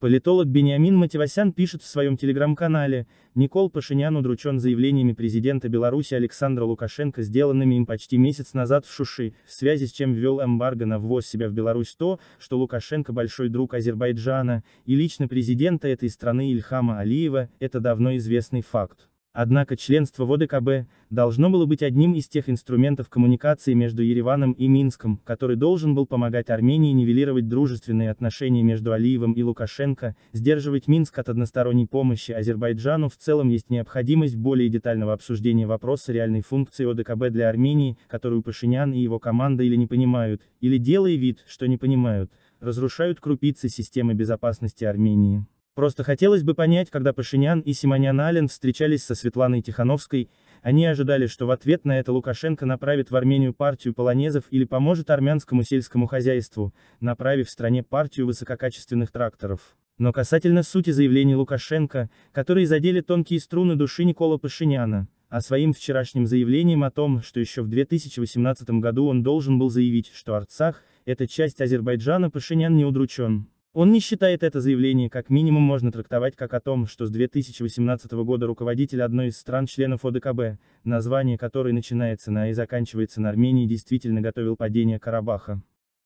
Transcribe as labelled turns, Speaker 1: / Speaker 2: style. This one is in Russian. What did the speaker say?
Speaker 1: Политолог Бениамин Мативасян пишет в своем телеграм-канале, Никол Пашинян удручен заявлениями президента Беларуси Александра Лукашенко, сделанными им почти месяц назад в Шуши, в связи с чем ввел эмбарго на ввоз себя в Беларусь то, что Лукашенко большой друг Азербайджана, и лично президента этой страны Ильхама Алиева, это давно известный факт. Однако членство в ОДКБ должно было быть одним из тех инструментов коммуникации между Ереваном и Минском, который должен был помогать Армении нивелировать дружественные отношения между Алиевым и Лукашенко, сдерживать Минск от односторонней помощи Азербайджану в целом есть необходимость более детального обсуждения вопроса реальной функции ОДКБ для Армении, которую Пашинян и его команда или не понимают, или делая вид, что не понимают, разрушают крупицы системы безопасности Армении. Просто хотелось бы понять, когда Пашинян и Симонян Ален встречались со Светланой Тихановской, они ожидали, что в ответ на это Лукашенко направит в Армению партию полонезов или поможет армянскому сельскому хозяйству, направив в стране партию высококачественных тракторов. Но касательно сути заявлений Лукашенко, которые задели тонкие струны души Никола Пашиняна, а своим вчерашним заявлением о том, что еще в 2018 году он должен был заявить, что Арцах – это часть Азербайджана, Пашинян не удручен. Он не считает это заявление как минимум можно трактовать как о том, что с 2018 года руководитель одной из стран-членов ОДКБ, название которой начинается на «и» заканчивается на Армении действительно готовил падение Карабаха.